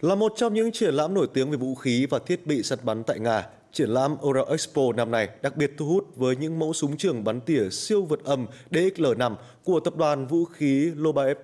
Là một trong những triển lãm nổi tiếng về vũ khí và thiết bị săn bắn tại Nga, triển lãm Oral Expo năm nay đặc biệt thu hút với những mẫu súng trường bắn tỉa siêu vượt âm DXL-5 của tập đoàn vũ khí Lobaev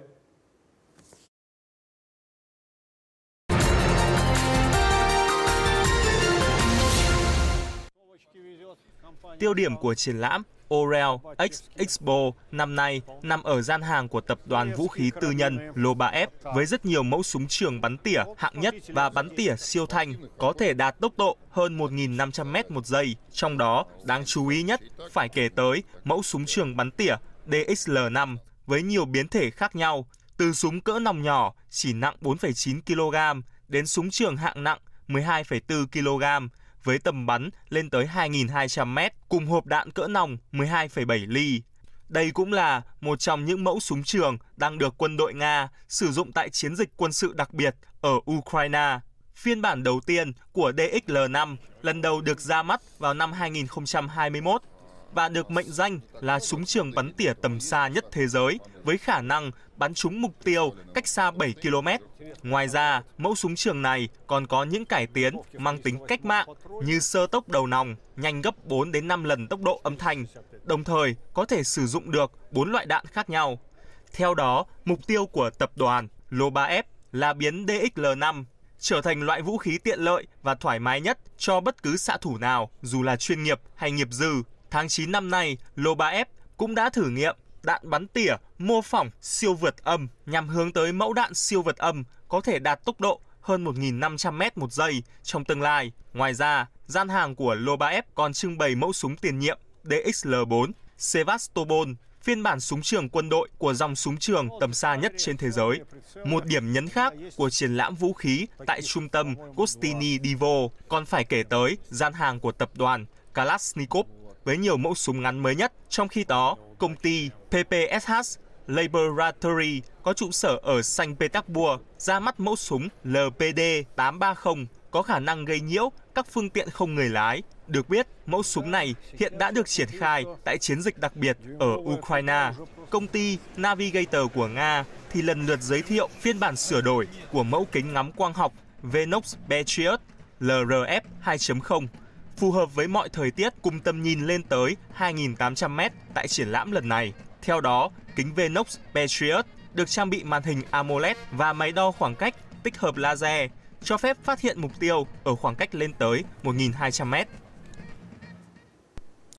Tiêu điểm của triển lãm Orel X Expo năm nay nằm ở gian hàng của tập đoàn vũ khí tư nhân Lobaev với rất nhiều mẫu súng trường bắn tỉa hạng nhất và bắn tỉa siêu thanh có thể đạt tốc độ hơn 1.500 m một giây. Trong đó, đáng chú ý nhất phải kể tới mẫu súng trường bắn tỉa DXL5 với nhiều biến thể khác nhau, từ súng cỡ nòng nhỏ chỉ nặng 4,9 kg đến súng trường hạng nặng 12,4 kg với tầm bắn lên tới 2.200 mét cùng hộp đạn cỡ nòng 12,7 ly. Đây cũng là một trong những mẫu súng trường đang được quân đội Nga sử dụng tại chiến dịch quân sự đặc biệt ở Ukraine. Phiên bản đầu tiên của DXL-5 lần đầu được ra mắt vào năm 2021 và được mệnh danh là súng trường bắn tỉa tầm xa nhất thế giới với khả năng bắn trúng mục tiêu cách xa 7 km. Ngoài ra, mẫu súng trường này còn có những cải tiến mang tính cách mạng như sơ tốc đầu nòng nhanh gấp 4 đến 5 lần tốc độ âm thanh, đồng thời có thể sử dụng được 4 loại đạn khác nhau. Theo đó, mục tiêu của tập đoàn Loba-F là biến DXL-5 trở thành loại vũ khí tiện lợi và thoải mái nhất cho bất cứ xạ thủ nào, dù là chuyên nghiệp hay nghiệp dư. Tháng 9 năm nay, Lô 3F cũng đã thử nghiệm đạn bắn tỉa mô phỏng siêu vượt âm nhằm hướng tới mẫu đạn siêu vượt âm có thể đạt tốc độ hơn 1.500 m một giây trong tương lai. Ngoài ra, gian hàng của lô f còn trưng bày mẫu súng tiền nhiệm DXL-4 Sevastopol, phiên bản súng trường quân đội của dòng súng trường tầm xa nhất trên thế giới. Một điểm nhấn khác của triển lãm vũ khí tại trung tâm Kostini Divo còn phải kể tới gian hàng của tập đoàn Kalashnikov với nhiều mẫu súng ngắn mới nhất. Trong khi đó, công ty PPSH Laboratory có trụ sở ở Saint Petersburg ra mắt mẫu súng LPD-830 có khả năng gây nhiễu các phương tiện không người lái. Được biết, mẫu súng này hiện đã được triển khai tại chiến dịch đặc biệt ở Ukraine. Công ty Navigator của Nga thì lần lượt giới thiệu phiên bản sửa đổi của mẫu kính ngắm quang học Venox Patriot LRF 2.0 phù hợp với mọi thời tiết cùng tầm nhìn lên tới 2.800m tại triển lãm lần này. Theo đó, kính Venox Patriot được trang bị màn hình AMOLED và máy đo khoảng cách tích hợp laser, cho phép phát hiện mục tiêu ở khoảng cách lên tới 1.200m.